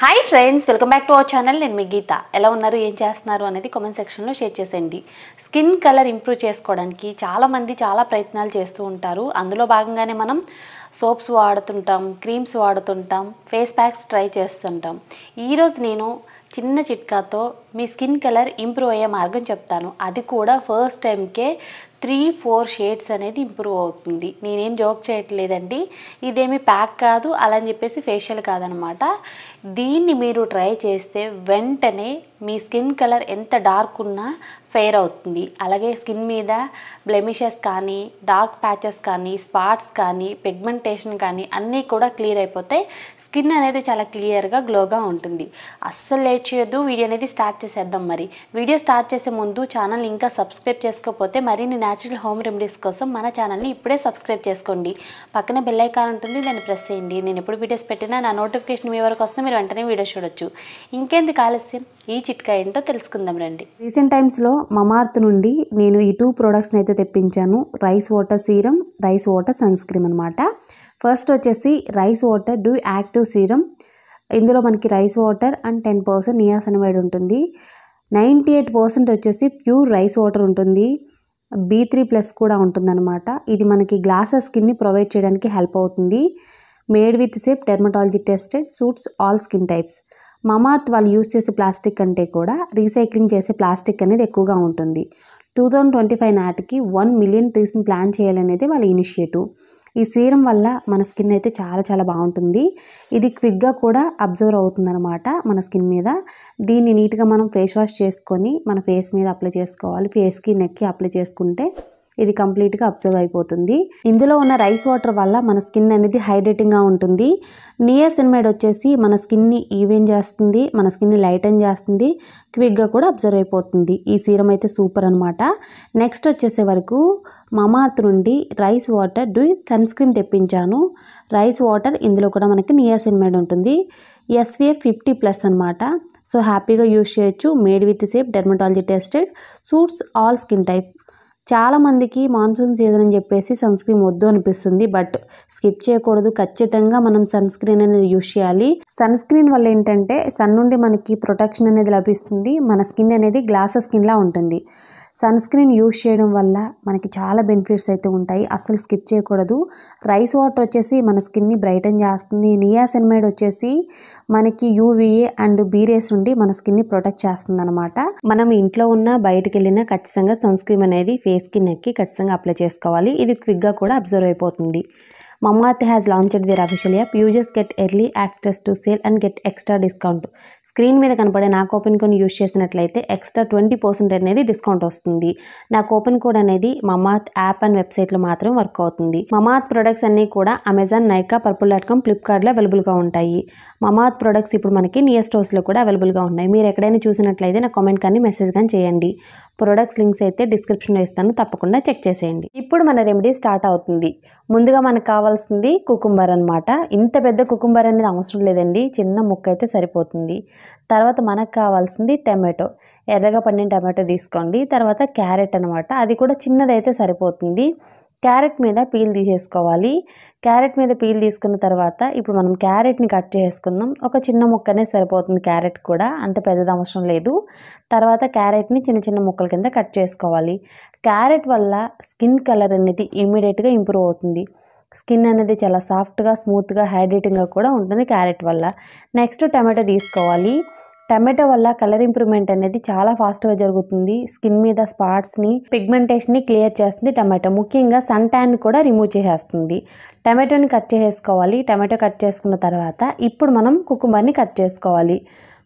hi friends welcome back to our channel నేను మీ గీత ఎలా ఉన్నారు ఏం చేస్తున్నారు అనేది కామెంట్ సెక్షన్లో షేర్ చేసేయండి స్కిన్ కలర్ ఇంప్రూవ్ చేసుకోవడానికి చాలామంది చాలా ప్రయత్నాలు చేస్తూ ఉంటారు అందులో భాగంగానే మనం సోప్స్ వాడుతుంటాం క్రీమ్స్ వాడుతుంటాం ఫేస్ ప్యాక్స్ ట్రై చేస్తుంటాం ఈరోజు నేను చిన్న చిట్కాతో మీ స్కిన్ కలర్ ఇంప్రూవ్ అయ్యే మార్గం చెప్తాను అది కూడా ఫస్ట్ టైంకే త్రీ ఫోర్ షేడ్స్ అనేది ఇంప్రూవ్ అవుతుంది నేనేం జోక్ చేయట్లేదండి ఇదేమి ప్యాక్ కాదు అలా అని చెప్పేసి ఫేషియల్ కాదనమాట దీన్ని మీరు ట్రై చేస్తే వెంటనే మీ స్కిన్ కలర్ ఎంత డార్క్ ఉన్నా ఫెయిర్ అవుతుంది అలాగే స్కిన్ మీద బ్లెమిషెస్ కానీ డార్క్ ప్యాచెస్ కానీ స్పాట్స్ కానీ పిగ్మెంటేషన్ కానీ అన్నీ కూడా క్లియర్ అయిపోతాయి స్కిన్ అనేది చాలా క్లియర్గా గ్లోగా ఉంటుంది అస్సలు లేట్ వీడియో అనేది స్టార్ట్ చేసేద్దాం మరి వీడియో స్టార్ట్ చేసే ముందు ఛానల్ ఇంకా సబ్స్క్రైబ్ చేసుకోకపోతే మరిన్ని న్యాచురల్ హోమ్ రెమెడీస్ కోసం మన ఛానల్ని ఇప్పుడే సబ్స్క్రైబ్ చేసుకోండి పక్కన బెల్ ఐకాన్ ఉంటుంది దాన్ని ప్రెస్ చేయండి నేను ఎప్పుడు వీడియోస్ పెట్టినా నా నోటిఫికేషన్ మీ వరకు వస్తే మీరు వెంటనే వీడియో చూడొచ్చు ఇంకేంది కాలస్యం ఈ చిట్కా ఏంటో తెలుసుకుందాం రండి రీసెంట్ టైమ్స్లో మమార్త్ నుండి నేను ఈ టూ ప్రోడక్ట్స్ని అయితే తెప్పించాను rice water serum rice water sunscreen అనమాట ఫస్ట్ వచ్చేసి rice water dew active serum ఇందులో మనకి rice water and ten percent niacinamide ఉంటుంది నైంటీ ఎయిట్ పర్సెంట్ వచ్చేసి ప్యూర్ రైస్ వాటర్ ఉంటుంది బీ త్రీ ప్లస్ కూడా ఉంటుందన్నమాట ఇది మనకి గ్లాసెస్ స్కిన్ని ప్రొవైడ్ చేయడానికి హెల్ప్ అవుతుంది made with safe dermatology tested suits all skin types Mamaearth వాళ్ళు యూస్ చేసే ప్లాస్టిక్ కంటే కూడా రీసైక్లింగ్ చేసే ప్లాస్టిక్ అనేది ఎక్కువగా ఉంటుంది టూ థౌజండ్ ట్వంటీ ఫైవ్ నాటికి వన్ మిలియన్ ట్రీస్ని ప్లాన్ చేయాలనేది వాళ్ళ ఇనిషియేటివ్ ఈ సీరం వల్ల మన స్కిన్ అయితే చాలా చాలా బాగుంటుంది ఇది క్విక్గా కూడా అబ్జర్వ్ అవుతుందన్నమాట మన స్కిన్ మీద దీన్ని నీట్గా మనం ఫేస్ వాష్ చేసుకొని మన ఫేస్ మీద అప్లై చేసుకోవాలి ఫేస్కి నెక్కి అప్లై చేసుకుంటే ఇది కంప్లీట్గా అబ్జర్వ్ అయిపోతుంది ఇందులో ఉన్న రైస్ వాటర్ వల్ల మన స్కిన్ అనేది గా ఉంటుంది నియాసిన్మైడ్ వచ్చేసి మన స్కిన్ని ఈవెన్ చేస్తుంది మన స్కిన్ని లైటన్ చేస్తుంది క్విక్గా కూడా అబ్జర్వ్ అయిపోతుంది ఈ సీరం అయితే సూపర్ అనమాట నెక్స్ట్ వచ్చేసే వరకు మమార్త్ నుండి rice water dew sunscreen తెప్పించాను రైస్ వాటర్ ఇందులో కూడా మనకి నియాసిన్మైడ్ ఉంటుంది ఎస్విఎఫ్ ఫిఫ్టీ ప్లస్ అనమాట సో హ్యాపీగా యూజ్ చేయొచ్చు made with safe dermatology tested suits all skin type చాలామందికి మాన్సూన్ సీజన్ అని చెప్పేసి సన్ స్క్రీన్ వద్దు అనిపిస్తుంది బట్ స్కిప్ చేయకూడదు ఖచ్చితంగా మనం సన్ స్క్రీన్ అనేది యూజ్ చేయాలి సన్ స్క్రీన్ వల్ల ఏంటంటే సన్ నుండి మనకి ప్రొటెక్షన్ అనేది లభిస్తుంది మన స్కిన్ అనేది గ్లాసెస్ స్కిన్లా ఉంటుంది సన్స్క్రీన్ యూజ్ చేయడం వల్ల మనకి చాలా బెనిఫిట్స్ అయితే ఉంటాయి అస్సలు స్కిప్ చేయకూడదు రైస్ వాటర్ వచ్చేసి మన స్కిన్ని బ్రైటన్ చేస్తుంది నియాసినమైడ్ వచ్చేసి మనకి యూవీఏ అండ్ బీరేస్ నుండి మన స్కిన్ని ప్రొటెక్ట్ చేస్తుంది అనమాట మనం ఇంట్లో ఉన్న బయటకు వెళ్ళినా ఖచ్చితంగా సన్స్క్రీన్ అనేది ఫేస్కి నెక్కి ఖచ్చితంగా అప్లై చేసుకోవాలి ఇది క్విక్గా కూడా అబ్జర్వ్ అయిపోతుంది Mamaearth has launched their official app users get early access to sale and get extra discount screen మీద కనపడే నా కూపన్ కోడ్ యూజ్ చేసినట్లయితే ఎక్స్ట్రా ట్వంటీ పర్సెంట్ అనేది డిస్కౌంట్ వస్తుంది నా కూపన్ కోడ్ అనేది మమాత్ యాప్ అండ్ వెబ్సైట్లో మాత్రం వర్క్ అవుతుంది మమాత్ ప్రొడక్ట్స్ అన్నీ కూడా Amazon Nykaa Purplle dot com ఫ్లిప్కార్ట్లో అవైలబుల్గా ఉంటాయి మమాత్ ప్రొడక్ట్స్ ఇప్పుడు మనకి నియర్ స్టోర్స్లో కూడా అవైలబుల్గా ఉన్నాయి మీరు ఎక్కడైనా చూసినట్లయితే నా కామెంట్ కానీ మెసేజ్ కానీ చేయండి ప్రొడక్ట్స్ లింక్స్ అయితే డిస్క్రిప్షన్లో ఇస్తాను తప్పకుండా చెక్ చేసేయండి ఇప్పుడు మన రెమెడీ స్టార్ట్ అవుతుంది ముందుగా మనకు కావాల్సింది కుకుంబర్ అనమాట ఇంత పెద్ద కుకుంబర్ అనేది అవసరం లేదండి చిన్న ముక్క అయితే సరిపోతుంది తర్వాత మనకు కావాల్సింది టమాటో ఎర్రగా పండిన టమాటో తీసుకోండి తర్వాత క్యారెట్ అనమాట అది కూడా చిన్నదైతే సరిపోతుంది క్యారెట్ మీద పీల్ తీసేసుకోవాలి క్యారెట్ మీద పీల్ తీసుకున్న తర్వాత ఇప్పుడు మనం క్యారెట్ని కట్ చేసుకుందాం ఒక చిన్న ముక్కనే సరిపోతుంది క్యారెట్ కూడా అంత పెద్దది అవసరం లేదు తర్వాత క్యారెట్ని చిన్న చిన్న ముక్కల కింద కట్ చేసుకోవాలి క్యారెట్ వల్ల స్కిన్ కలర్ అనేది ఇమీడియట్గా ఇంప్రూవ్ అవుతుంది స్కిన్ అనేది చాలా సాఫ్ట్గా స్మూత్గా హైడ్రేటింగ్గా కూడా ఉంటుంది క్యారెట్ వల్ల నెక్స్ట్ టమాటో తీసుకోవాలి టమాటో వల్ల కలర్ ఇంప్రూవ్మెంట్ అనేది చాలా ఫాస్ట్గా జరుగుతుంది స్కిన్ మీద స్పాట్స్ని పిగ్మెంటేషన్ని క్లియర్ చేస్తుంది టమాటో ముఖ్యంగా సన్ ట్యాన్ కూడా రిమూవ్ చేసేస్తుంది టమాటోని కట్ చేసేసుకోవాలి టమాటో కట్ చేసుకున్న తర్వాత ఇప్పుడు మనం కుకుంబర్ని కట్ చేసుకోవాలి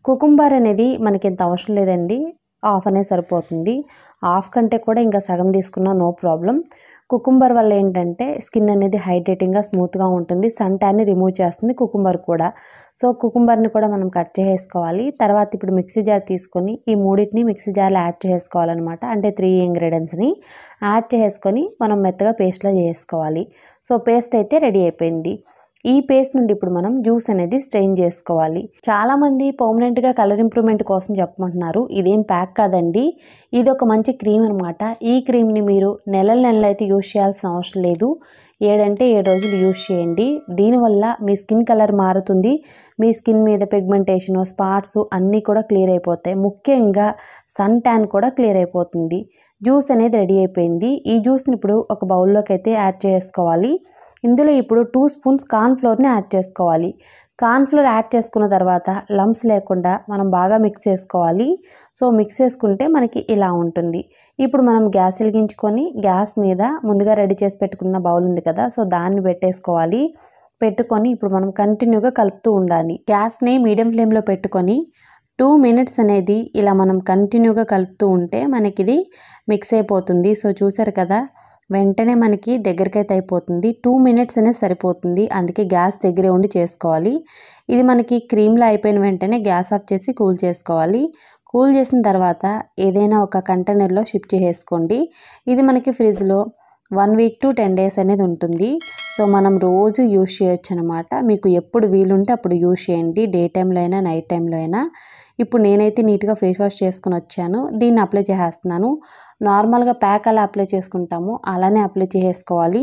కుకుంబర్ అనేది మనకి ఇంత అవసరం లేదండి హాఫ్ అనే సరిపోతుంది హాఫ్ కంటే కూడా ఇంకా సగం తీసుకున్నా నో ప్రాబ్లం కుకుంబర్ వల్ల ఏంటంటే స్కిన్ అనేది హైడ్రేటింగ్గా స్మూత్గా ఉంటుంది సన్ ట్యాన్ని రిమూవ్ చేస్తుంది కుకుంబర్ కూడా సో కుకుంబర్ని కూడా మనం కట్ చేసేసుకోవాలి తర్వాత ఇప్పుడు మిక్సీ జార్ తీసుకొని ఈ మూడింటిని మిక్సీ జార్లో యాడ్ చేసుకోవాలన్నమాట అంటే త్రీ ఇంగ్రీడియంట్స్ని యాడ్ చేసుకొని మనం మెత్తగా పేస్ట్లో చేసుకోవాలి సో పేస్ట్ అయితే రెడీ అయిపోయింది ఈ పేస్ట్ నుండి ఇప్పుడు మనం జ్యూస్ అనేది స్ట్రెయిన్ చేసుకోవాలి చాలామంది పర్మనెంట్గా కలర్ ఇంప్రూవ్మెంట్ కోసం చెప్పమంటున్నారు ఇదేం ప్యాక్ కాదండి ఇది ఒక మంచి క్రీమ్ అనమాట ఈ క్రీమ్ని మీరు నెలల నెలలైతే యూజ్ చేయాల్సిన అవసరం లేదు ఏడంటే ఏడు రోజులు యూజ్ చేయండి దీనివల్ల మీ స్కిన్ కలర్ మారుతుంది మీ స్కిన్ మీద పిగ్మెంటేషన్ స్పాట్స్ అన్నీ కూడా క్లియర్ అయిపోతాయి ముఖ్యంగా సన్ ట్యాన్ కూడా క్లియర్ అయిపోతుంది జ్యూస్ అనేది రెడీ అయిపోయింది ఈ జ్యూస్ని ఇప్పుడు ఒక బౌల్లోకి అయితే యాడ్ చేసుకోవాలి ఇందులో ఇప్పుడు టూ స్పూన్స్ కార్న్ఫ్లోర్ని యాడ్ చేసుకోవాలి కార్న్ఫ్లోర్ యాడ్ చేసుకున్న తర్వాత లమ్స్ లేకుండా మనం బాగా మిక్స్ చేసుకోవాలి సో మిక్స్ చేసుకుంటే మనకి ఇలా ఉంటుంది ఇప్పుడు మనం గ్యాస్ వెలిగించుకొని గ్యాస్ మీద ముందుగా రెడీ చేసి పెట్టుకున్న బౌల్ ఉంది కదా సో దాన్ని పెట్టేసుకోవాలి పెట్టుకొని ఇప్పుడు మనం కంటిన్యూగా కలుపుతూ ఉండాలి గ్యాస్ని మీడియం ఫ్లేమ్లో పెట్టుకొని టూ మినిట్స్ అనేది ఇలా మనం కంటిన్యూగా కలుపుతూ ఉంటే మనకిది మిక్స్ అయిపోతుంది సో చూసారు కదా వెంటనే మనకి దగ్గరకైతే అయిపోతుంది టూ మినిట్స్ అనేది సరిపోతుంది అందుకే గ్యాస్ దగ్గరే ఉండి చేసుకోవాలి ఇది మనకి క్రీమ్లో అయిపోయిన వెంటనే గ్యాస్ ఆఫ్ చేసి కూల్ చేసుకోవాలి కూల్ చేసిన తర్వాత ఏదైనా ఒక కంటైనర్లో షిఫ్ట్ చేసుకోండి ఇది మనకి ఫ్రిడ్జ్లో one week to ten days అనేది ఉంటుంది సో మనం రోజు యూజ్ చేయొచ్చు అనమాట మీకు ఎప్పుడు వీలుంటే అప్పుడు యూజ్ చేయండి డే టైంలో అయినా నైట్ టైంలో అయినా ఇప్పుడు నేనైతే నీట్గా ఫేస్ వాష్ చేసుకుని వచ్చాను దీన్ని అప్లై చేసేస్తున్నాను నార్మల్గా ప్యాక్ అలా అప్లై చేసుకుంటాము అలానే అప్లై చేసేసుకోవాలి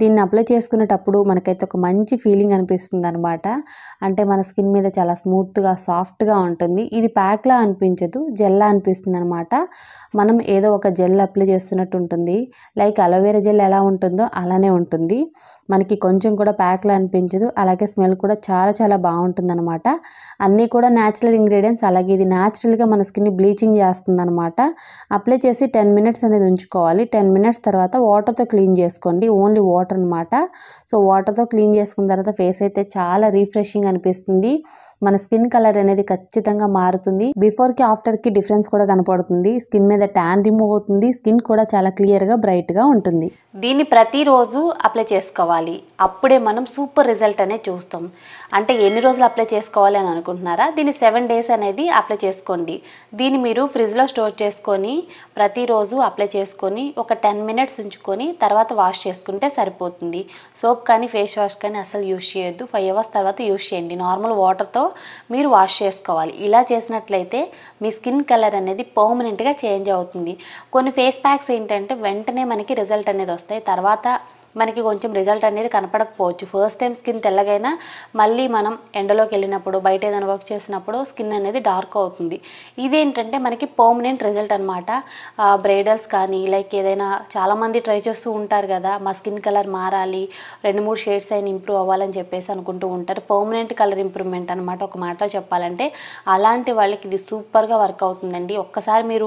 దీన్ని అప్లై చేసుకునేటప్పుడు మనకైతే ఒక మంచి ఫీలింగ్ అనిపిస్తుంది అనమాట అంటే మన స్కిన్ మీద చాలా స్మూత్గా సాఫ్ట్గా ఉంటుంది ఇది ప్యాక్లా అనిపించదు జెల్లా అనిపిస్తుంది అనమాట మనం ఏదో ఒక జెల్ అప్లై చేస్తున్నట్టు ఉంటుంది లైక్ అలోవేరా జెల్ ఎలా ఉంటుందో అలానే ఉంటుంది మనకి కొంచెం కూడా ప్యాక్లా అనిపించదు అలాగే స్మెల్ కూడా చాలా చాలా బాగుంటుంది అనమాట అన్నీ కూడా న్యాచురల్ ఇంగ్రీడియంట్స్ అలాగే ఇది న్యాచురల్గా మన స్కిన్ని బ్లీచింగ్ చేస్తుంది అనమాట అప్లై చేసి టెన్ మినిట్స్ అనేది ఉంచుకోవాలి టెన్ మినిట్స్ తర్వాత వాటర్తో క్లీన్ చేసుకోండి ఓన్లీ వాటర్ వాటర్ అనమాట సో వాటర్తో క్లీన్ చేసుకున్న తర్వాత ఫేస్ అయితే చాలా రీఫ్రెషింగ్ అనిపిస్తుంది మన స్కిన్ కలర్ అనేది ఖచ్చితంగా మారుతుంది బిఫోర్ కి ఆఫ్టర్ కి డిఫరెన్స్ కూడా కనపడుతుంది స్కిన్ మీద ట్యాన్ రిమూవ్ అవుతుంది స్కిన్ కూడా చాలా క్లియర్ గా బ్రైట్ గా ఉంటుంది దీన్ని ప్రతిరోజు అప్లై చేసుకోవాలి అప్పుడే మనం సూపర్ రిజల్ట్ అనేది చూస్తాం అంటే ఎన్ని రోజులు అప్లై చేసుకోవాలి అని అనుకుంటున్నారా దీన్ని సెవెన్ డేస్ అనేది అప్లై చేసుకోండి దీన్ని మీరు ఫ్రిడ్జ్లో స్టోర్ చేసుకొని ప్రతిరోజు అప్లై చేసుకొని ఒక టెన్ మినిట్స్ ఉంచుకొని తర్వాత వాష్ చేసుకుంటే సరిపోతుంది సోప్ కానీ ఫేస్ వాష్ కానీ అసలు యూజ్ చేయొద్దు ఫైవ్ అవర్స్ తర్వాత యూజ్ చేయండి నార్మల్ వాటర్తో మీరు వాష్ చేసుకోవాలి ఇలా చేసినట్లయితే మీ స్కిన్ కలర్ అనేది పర్మనెంట్గా చేంజ్ అవుతుంది కొన్ని ఫేస్ ప్యాక్స్ ఏంటంటే వెంటనే మనకి రిజల్ట్ అనేది వస్తాయి తర్వాత మనకి కొంచెం రిజల్ట్ అనేది కనపడకపోవచ్చు ఫస్ట్ టైం స్కిన్ తెల్లగైనా మళ్ళీ మనం ఎండలోకి వెళ్ళినప్పుడు బయట ఏదైనా వర్క్ చేసినప్పుడు స్కిన్ అనేది డార్క్ అవుతుంది ఇదేంటంటే మనకి పర్మనెంట్ రిజల్ట్ అనమాట బ్రైడర్స్ కానీ లైక్ ఏదైనా చాలామంది ట్రై చేస్తూ ఉంటారు కదా మా స్కిన్ కలర్ మారాలి రెండు మూడు షేడ్స్ అయినా ఇంప్రూవ్ అవ్వాలని చెప్పేసి అనుకుంటూ ఉంటారు పర్మనెంట్ కలర్ ఇంప్రూవ్మెంట్ అనమాట ఒక మాటలో చెప్పాలంటే అలాంటి వాళ్ళకి ఇది సూపర్గా సూపర్గా వర్క్ అవుతుందండి ఒక్కసారి మీరు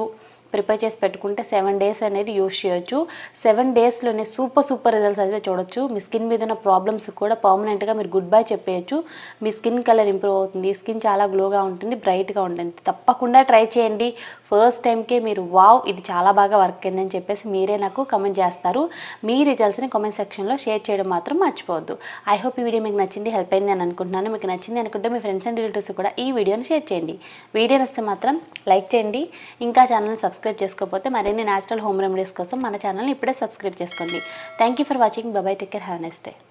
ప్రిపేర్ చేసి పెట్టుకుంటే సెవెన్ డేస్ అనేది యూస్ చేయొచ్చు సెవెన్ డేస్లోనే సూపర్ సూపర్ రిజల్ట్స్ అయితే చూడొచ్చు మీ స్కిన్ మీద ఉన్న ప్రాబ్లమ్స్ కూడా పర్మనెంట్గా మీరు గుడ్ బై చెప్పేయచ్చు మీ స్కిన్ కలర్ ఇంప్రూవ్ అవుతుంది స్కిన్ చాలా గ్లోగా ఉంటుంది బ్రైట్గా ఉంటుంది తప్పకుండా ట్రై చేయండి ఫస్ట్ టైంకే మీరు వావ్ ఇది చాలా బాగా వర్క్ అయిందని చెప్పేసి మీరే నాకు కమెంట్ చేస్తారు మీ రిజల్ట్స్ని కమెంట్ సెక్షన్లో షేర్ చేయడం మాత్రం మర్చిపోవద్దు ఐ హోప్ ఈ వీడియో మీకు నచ్చింది హెల్ప్ అయింది అని అనుకుంటున్నాను మీకు నచ్చింది అనుకుంటే మీ ఫ్రెండ్స్ అండ్ రిలేటివ్స్ కూడా ఈ వీడియోని షేర్ చేయండి వీడియో నచ్చితే మాత్రం లైక్ చేయండి ఇంకా ఛానల్ని సబ్స్క్రైబ్ సబ్స్క్రైబ్ చేసుకోకపోతే మరిన్ని న్యాచురల్ హోమ్ రెమెడీస్ కోసం మన ఛానల్ని ఇప్పుడే సబ్స్క్రైబ్ చేసుకోండి thank for watching bye bye take care have next day